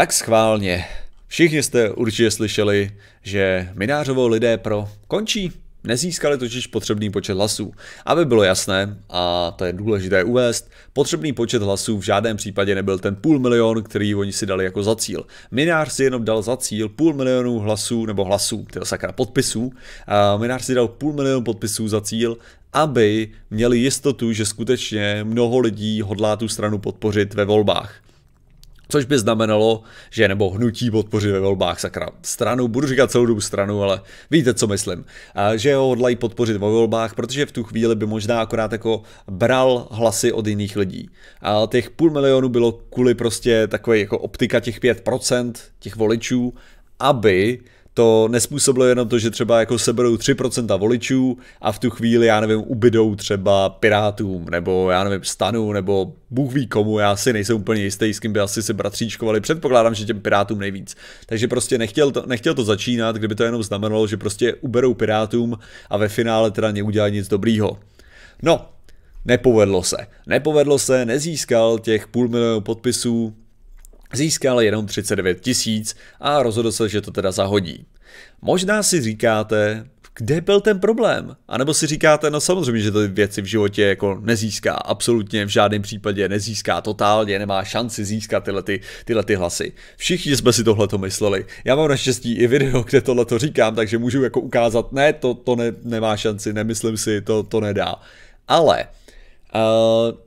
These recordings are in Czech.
Tak schválně. Všichni jste určitě slyšeli, že Minářovo lidé pro končí. Nezískali totiž potřebný počet hlasů. Aby bylo jasné, a to je důležité uvést, potřebný počet hlasů v žádném případě nebyl ten půl milion, který oni si dali jako za cíl. Minář si jenom dal za cíl půl milionu hlasů, nebo hlasů, teda sakra podpisů. A Minář si dal půl milion podpisů za cíl, aby měli jistotu, že skutečně mnoho lidí hodlá tu stranu podpořit ve volbách. Což by znamenalo, že nebo hnutí podpoří ve volbách sakra stranu, budu říkat celou dobu stranu, ale víte, co myslím. že ho odlají podpořit ve volbách, protože v tu chvíli by možná akorát jako bral hlasy od jiných lidí. A těch půl milionu bylo kvůli prostě takové jako optika těch 5% těch voličů, aby to nespůsobilo jenom to, že třeba jako seberou 3% voličů a v tu chvíli, já nevím, ubydou třeba Pirátům, nebo já nevím, Stanu, nebo Bůh ví komu, já si nejsem úplně jistý, s kým by asi se bratříčkovali, předpokládám, že těm Pirátům nejvíc. Takže prostě nechtěl to, nechtěl to začínat, kdyby to jenom znamenalo, že prostě uberou Pirátům a ve finále teda neudělají nic dobrýho. No, Nepovedlo se. Nepovedlo se, nezískal těch půl milionu podpisů, Získal jenom 39 tisíc a rozhodl se, že to teda zahodí. Možná si říkáte, kde byl ten problém? A nebo si říkáte, no samozřejmě, že to věci v životě jako nezíská, absolutně v žádném případě nezíská totálně, nemá šanci získat tyhle, ty, tyhle ty hlasy. Všichni jsme si tohle to mysleli. Já mám naštěstí i video, kde tohle to říkám, takže můžu jako ukázat, ne, to, to ne, nemá šanci, nemyslím si, to, to nedá. Ale uh,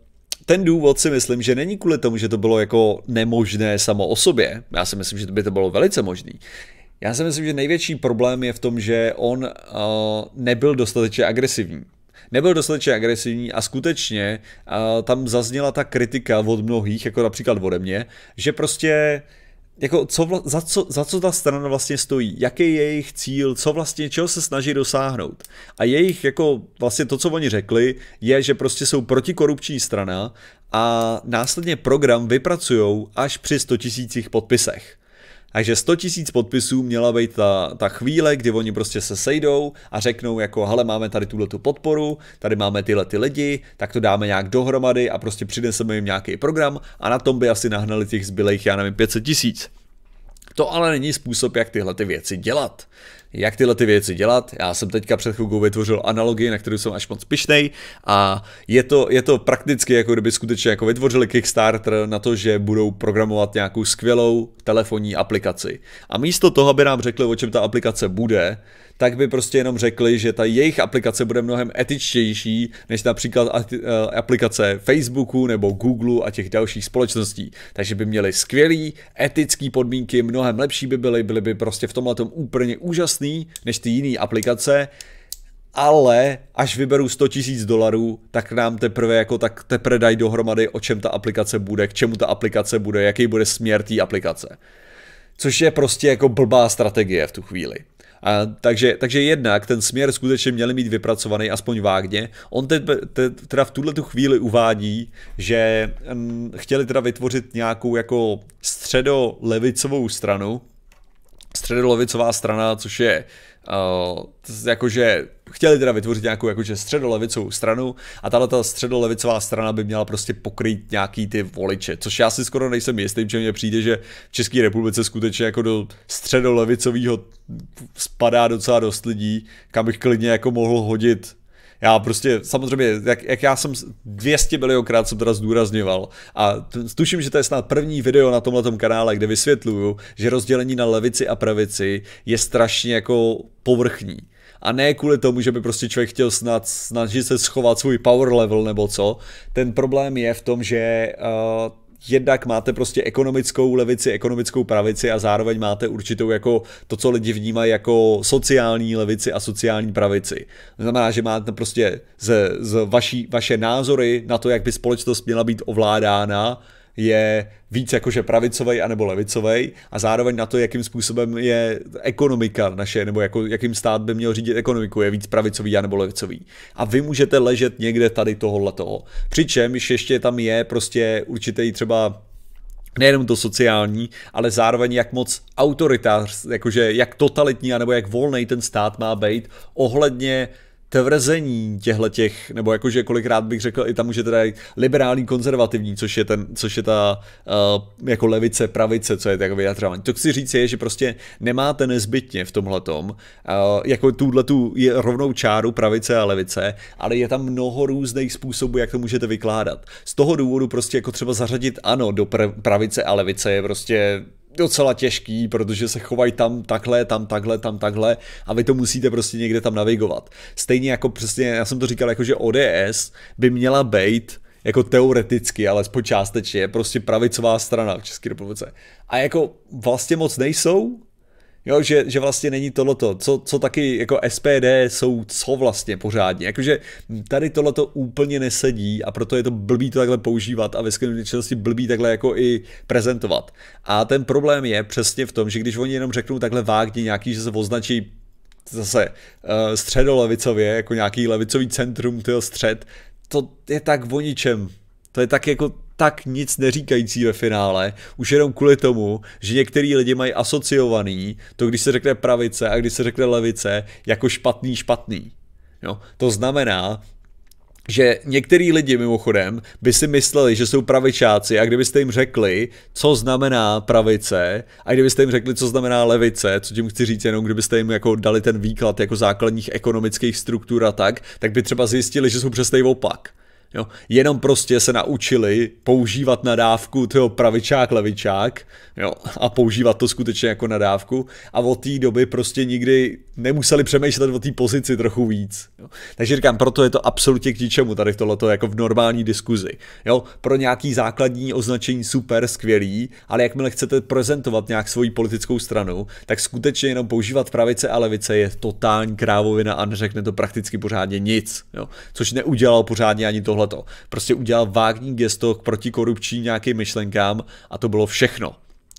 ten důvod si myslím, že není kvůli tomu, že to bylo jako nemožné samo o sobě. Já si myslím, že by to bylo velice možné. Já si myslím, že největší problém je v tom, že on uh, nebyl dostatečně agresivní. Nebyl dostatečně agresivní a skutečně uh, tam zazněla ta kritika od mnohých, jako například ode mě, že prostě uh, jako co za, co, za co ta strana vlastně stojí, jaký je jejich cíl, co vlastně, čeho se snaží dosáhnout. A jejich, jako vlastně to, co oni řekli, je, že prostě jsou protikorupční strana a následně program vypracují až při 100 tisících podpisech. Takže 100 tisíc podpisů měla být ta, ta chvíle, kdy oni prostě se sejdou a řeknou jako, hele, máme tady tuhle tu podporu, tady máme tyhle ty lidi, tak to dáme nějak dohromady a prostě přineseme jim nějaký program a na tom by asi nahnali těch zbylejch, já nevím, 500 tisíc. To ale není způsob, jak tyhle ty věci dělat jak tyhle ty věci dělat. Já jsem teďka před chvilkou vytvořil analogii, na kterou jsem až moc pišnej a je to, je to prakticky, jako kdyby skutečně jako vytvořili Kickstarter na to, že budou programovat nějakou skvělou telefonní aplikaci. A místo toho, aby nám řekli, o čem ta aplikace bude, tak by prostě jenom řekli, že ta jejich aplikace bude mnohem etičtější než například e, aplikace Facebooku nebo Google a těch dalších společností. Takže by měli skvělý etický podmínky, mnohem lepší by byly, byly by prostě v tomhle tom úplně úžasné lacný než ty jiné aplikace, ale až vyberu 100 000 dolarů, tak nám teprve jako tak teprve dají dohromady, o čem ta aplikace bude, k čemu ta aplikace bude, jaký bude směr té aplikace. Což je prostě jako blbá strategie v tu chvíli. A, takže, takže jednak ten směr skutečně měli mít vypracovaný aspoň vágně. On te, te, teda v tuhle tu chvíli uvádí, že m, mm, chtěli teda vytvořit nějakou jako středolevicovou stranu, středolevicová strana, což je uh, jakože chtěli teda vytvořit nějakou jakože středolevicovou stranu a tahle ta středolevicová strana by měla prostě pokryt nějaký ty voliče, což já si skoro nejsem jistý, že mně přijde, že v České republice skutečně jako do středolevicového spadá docela dost lidí, kam bych klidně jako mohl hodit já prostě, samozřejmě, jak, jak já jsem 200 milionkrát jsem teda zdůrazňoval a tuším, že to je snad první video na tomhle kanále, kde vysvětluju, že rozdělení na levici a pravici je strašně jako povrchní. A ne kvůli tomu, že by prostě člověk chtěl snad snažit se schovat svůj power level nebo co. Ten problém je v tom, že uh, jednak máte prostě ekonomickou levici, ekonomickou pravici a zároveň máte určitou jako to, co lidi vnímají jako sociální levici a sociální pravici. To znamená, že máte prostě z, z vaší, vaše názory na to, jak by společnost měla být ovládána, je víc jakože pravicovej anebo levicovej a zároveň na to, jakým způsobem je ekonomika naše, nebo jako, jakým stát by měl řídit ekonomiku, je víc pravicový anebo levicový. A vy můžete ležet někde tady tohohle toho. Přičemž ještě tam je prostě určitý třeba nejenom to sociální, ale zároveň jak moc autoritář, jakože jak totalitní, anebo jak volný ten stát má být ohledně tvrzení těchto těch, nebo jakože kolikrát bych řekl, i tam už je teda liberální konzervativní, což je, ten, což je ta uh, jako levice, pravice, co je tak vyjadřování. To chci říct je, že prostě nemáte nezbytně v tom uh, eh, jako tuhle tu je rovnou čáru pravice a levice, ale je tam mnoho různých způsobů, jak to můžete vykládat. Z toho důvodu prostě jako třeba zařadit ano do pravice a levice je prostě docela těžký, protože se chovají tam takhle, tam takhle, tam takhle a vy to musíte prostě někde tam navigovat. Stejně jako přesně, já jsem to říkal, jako že ODS by měla být jako teoreticky, ale částečně, prostě pravicová strana v České republice. A jako vlastně moc nejsou, Jo, že, že vlastně není tohleto, co, co taky jako SPD jsou, co vlastně pořádně. Jakože tady tohleto úplně nesedí a proto je to blbý to takhle používat a ve skutečnosti blbý takhle jako i prezentovat. A ten problém je přesně v tom, že když oni jenom řeknou takhle vágně nějaký, že se označí zase eh, středolevicově, jako nějaký levicový centrum, tyho střed, to je tak o ničem. To je tak jako tak nic neříkající ve finále, už jenom kvůli tomu, že některý lidi mají asociovaný to, když se řekne pravice a když se řekne levice, jako špatný špatný. Jo? To znamená, že některý lidi mimochodem by si mysleli, že jsou pravičáci a kdybyste jim řekli, co znamená pravice a kdybyste jim řekli, co znamená levice, co tím chci říct jenom, kdybyste jim jako dali ten výklad jako základních ekonomických struktur a tak, tak by třeba zjistili, že jsou přesně opak. Jo? Jenom prostě se naučili používat nadávku toho pravičák, levičák jo? a používat to skutečně jako nadávku a od té doby prostě nikdy nemuseli přemýšlet o té pozici trochu víc. Jo? Takže říkám, proto je to absolutně k ničemu tady tohleto jako v normální diskuzi. Jo? Pro nějaký základní označení super, skvělý, ale jakmile chcete prezentovat nějak svoji politickou stranu, tak skutečně jenom používat pravice a levice je totální krávovina a neřekne to prakticky pořádně nic. Jo? Což neudělal pořádně ani tohle tohleto. Prostě udělal vágní gesto k protikorupční nějakým myšlenkám a to bylo všechno.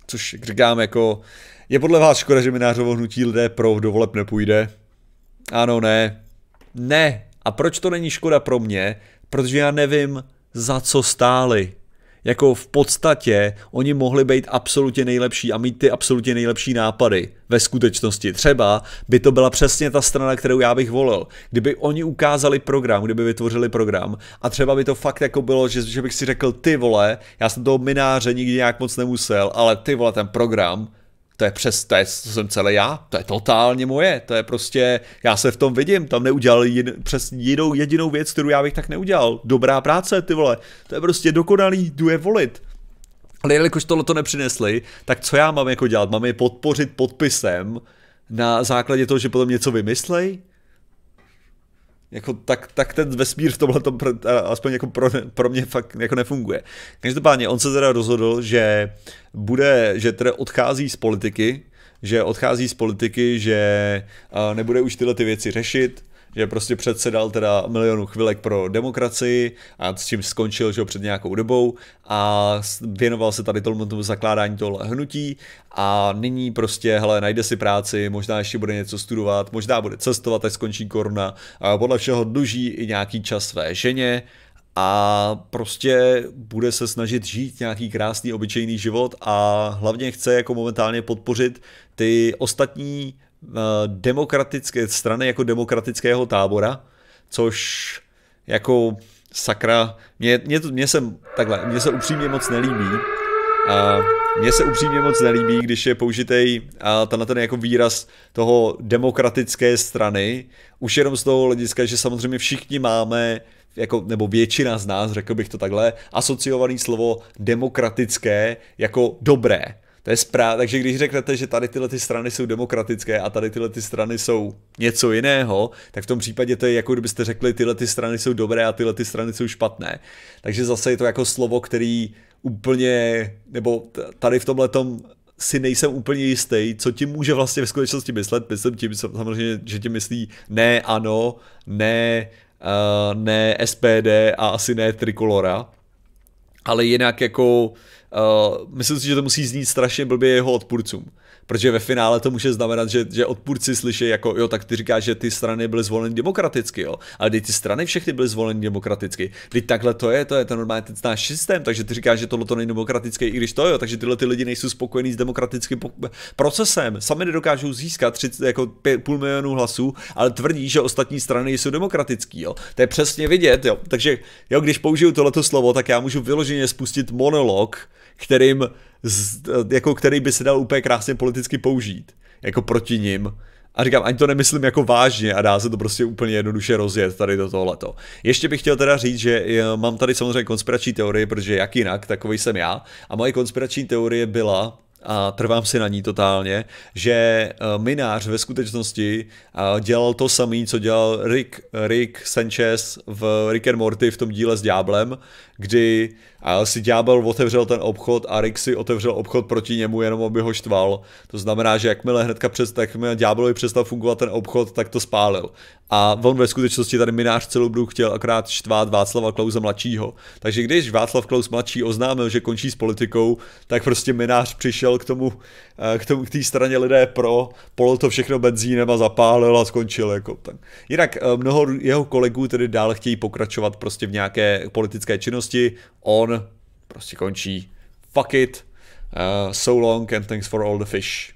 Což, jak říkám, jako je podle vás škoda, že minářovo hnutí lidé pro dovoleb nepůjde? Ano, ne. Ne. A proč to není škoda pro mě? Protože já nevím, za co stáli. Jako v podstatě oni mohli být absolutně nejlepší a mít ty absolutně nejlepší nápady ve skutečnosti. Třeba by to byla přesně ta strana, kterou já bych volil. Kdyby oni ukázali program, kdyby vytvořili program a třeba by to fakt jako bylo, že, že bych si řekl ty vole, já jsem toho mináře nikdy nějak moc nemusel, ale ty vole ten program, to je přes, to je, co jsem celý já, to je totálně moje, to je prostě, já se v tom vidím, tam neudělal jin, přes jinou jedinou věc, kterou já bych tak neudělal. Dobrá práce, ty vole, to je prostě dokonalý, jdu je volit. Ale jelikož tohle to nepřinesli, tak co já mám jako dělat? Mám je podpořit podpisem na základě toho, že potom něco vymyslej? jako tak, tak ten vesmír v tomhle tom, aspoň jako pro, pro, mě fakt jako nefunguje. Každopádně on se teda rozhodl, že bude, že teda odchází z politiky, že odchází z politiky, že nebude už tyhle ty věci řešit, že prostě předsedal teda milionu chvilek pro demokracii a s čím skončil, že před nějakou dobou a věnoval se tady tomu, tomu zakládání tohle hnutí a nyní prostě, hele, najde si práci, možná ještě bude něco studovat, možná bude cestovat, až skončí korona a podle všeho dluží i nějaký čas své ženě a prostě bude se snažit žít nějaký krásný obyčejný život a hlavně chce jako momentálně podpořit ty ostatní Eh, demokratické strany jako demokratického tábora, což jako sakra, mě, mě, to, mě jsem takhle, mě se upřímně moc nelíbí. A mně se upřímně moc nelíbí, když je použitej a ten, ten jako výraz toho demokratické strany, už jenom z toho hlediska, že samozřejmě všichni máme jako, nebo většina z nás, řekl bych to takhle, asociovaný slovo demokratické jako dobré. To je správně. Takže když řeknete, že tady tyhle ty strany jsou demokratické a tady tyhle ty strany jsou něco jiného, tak v tom případě to je jako kdybyste řekli, tyhle ty strany jsou dobré a tyhle ty strany jsou špatné. Takže zase je to jako slovo, který úplně, nebo tady v tomhle si nejsem úplně jistý, co tím může vlastně ve skutečnosti myslet. Myslím tím samozřejmě, že tím myslí ne ano, ne, uh, ne SPD a asi ne Trikolora. Ale jinak jako Uh, myslím si, že to musí znít strašně blbě jeho odpůrcům. Protože ve finále to může znamenat, že, že odpůrci slyší jako, jo, tak ty říkáš, že ty strany byly zvoleny demokraticky, jo. Ale teď ty strany všechny byly zvoleny demokraticky. Teď takhle to je, to je ten normální ten náš systém, takže ty říkáš, že tohle to není demokratické, i když to jo, takže tyhle ty lidi nejsou spokojení s demokratickým procesem. Sami nedokážou získat tři, jako pět, půl milionu hlasů, ale tvrdí, že ostatní strany jsou demokratický, jo. To je přesně vidět, jo. Takže jo, když použiju tohleto slovo, tak já můžu vyloženě spustit monolog, kterým, jako který by se dal úplně krásně politicky použít, jako proti ním. A říkám, ani to nemyslím jako vážně a dá se to prostě úplně jednoduše rozjet tady do tohleto. Ještě bych chtěl teda říct, že eh, mám tady samozřejmě konspirační teorie, protože jak jinak, takový jsem já. A moje konspirační teorie byla, a trvám si na ní totálně, že e, Minář ve skutečnosti e, dělal to samé, co dělal Rick, Rick Sanchez v Rick and Morty v tom díle s Ďáblem, kdy si Ďábel otevřel ten obchod a Rick si otevřel obchod proti němu, jenom aby ho štval. To znamená, že jakmile hnedka přes, jakmile Ďábelovi přestal fungovat ten obchod, tak to spálil. A on ve skutečnosti tady minář celou dobu chtěl akrát štvát Václava Klauze mladšího. Takže když Václav Klaus mladší oznámil, že končí s politikou, tak prostě minář přišel k tomu, eh, k tomu k té straně lidé pro, polil to všechno benzínem a zapálil a skončil jako tak. Jinak eh, mnoho jeho kolegů tedy dál chtějí pokračovat prostě v nějaké politické činnosti. On prostě končí. Fuck it. Uh, so long and thanks for all the fish.